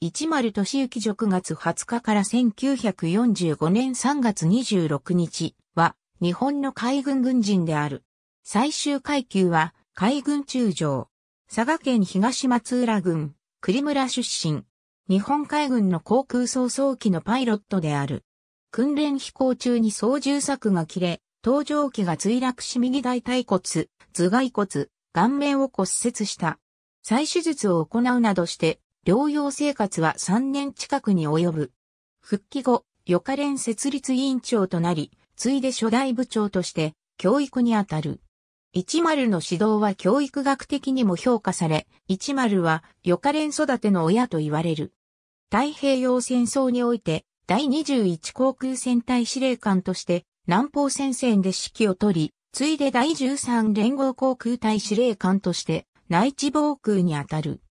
一丸俊幸直月20日から1945年3月26日は日本の海軍軍人である。最終階級は海軍中将。佐賀県東松浦郡、栗村出身。日本海軍の航空総操機のパイロットである。訓練飛行中に操縦策が切れ、搭乗機が墜落し右大腿骨、頭蓋骨、顔面を骨折した。再手術を行うなどして療養生活は3年近くに及ぶ。復帰後、予科連設立委員長となり、ついで初代部長として教育にあたる。10の指導は教育学的にも評価され、10は予科連育ての親と言われる。太平洋戦争において、第21航空戦隊司令官として南方戦線で指揮を取り、ついで第13連合航空隊司令官として内地防空にあたる。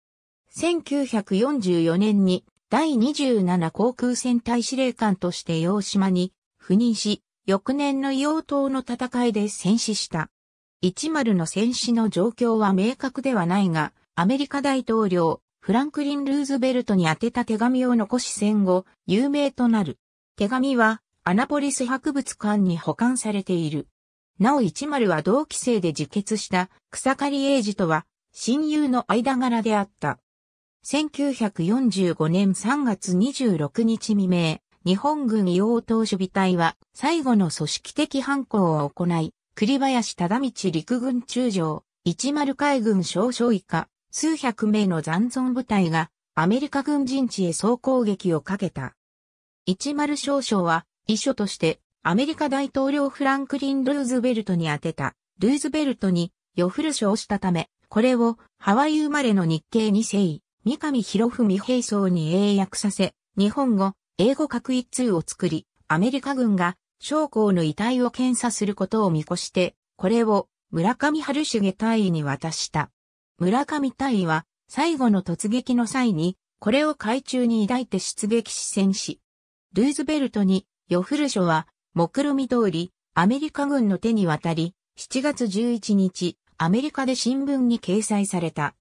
1944年に第27航空戦隊司令官として洋島に赴任し、翌年の硫黄島の戦いで戦死した。10の戦死の状況は明確ではないが、アメリカ大統領、フランクリン・ルーズベルトに宛てた手紙を残し戦後、有名となる。手紙は、アナポリス博物館に保管されている。なお10は同期生で自決した草刈英二とは、親友の間柄であった。1945年3月26日未明、日本軍硫黄島守備隊は最後の組織的犯行を行い、栗林忠道陸軍中将、一丸海軍少将以下、数百名の残存部隊がアメリカ軍陣地へ総攻撃をかけた。一丸少将は遺書としてアメリカ大統領フランクリン・ルーズベルトに宛てた、ルーズベルトに、夜ふるをしたため、これをハワイ生まれの日系に征三上博文兵装に英訳させ、日本語、英語各一通を作り、アメリカ軍が将校の遺体を検査することを見越して、これを村上春重隊員に渡した。村上隊員は最後の突撃の際に、これを海中に抱いて出撃し戦し、ルーズベルトにヨフル書は目論見通り、アメリカ軍の手に渡り、7月11日、アメリカで新聞に掲載された。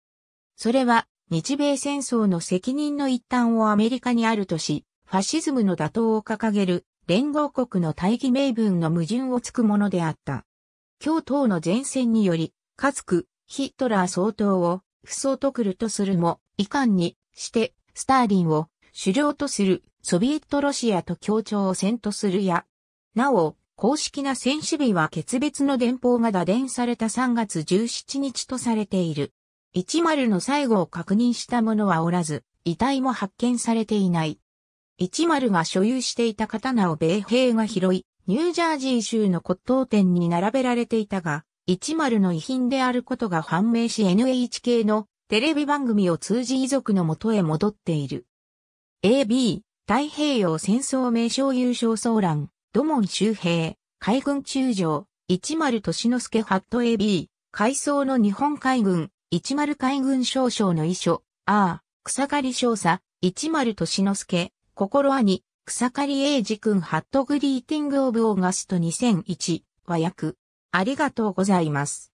それは、日米戦争の責任の一端をアメリカにあるとし、ファシズムの打倒を掲げる連合国の大義名分の矛盾をつくものであった。共闘の前線により、かつくヒトラー総統を不相とくるとするも、遺憾にして、スターリンを首領とするソビエトロシアと協調を戦とするや、なお、公式な戦死日は決別の電報が打電された3月17日とされている。10の最後を確認した者はおらず、遺体も発見されていない。10が所有していた刀を米兵が拾い、ニュージャージー州の骨董店に並べられていたが、10の遺品であることが判明し NHK のテレビ番組を通じ遺族の元へ戻っている。AB、太平洋戦争名称優勝騒乱、土門周平、海軍中将、10俊之助ハット AB、海藻の日本海軍、一丸海軍少将の遺書、ああ、草刈少佐、一丸俊之助、心兄、草刈英二君ハットグリーティングオブオーガスト2001和訳。ありがとうございます。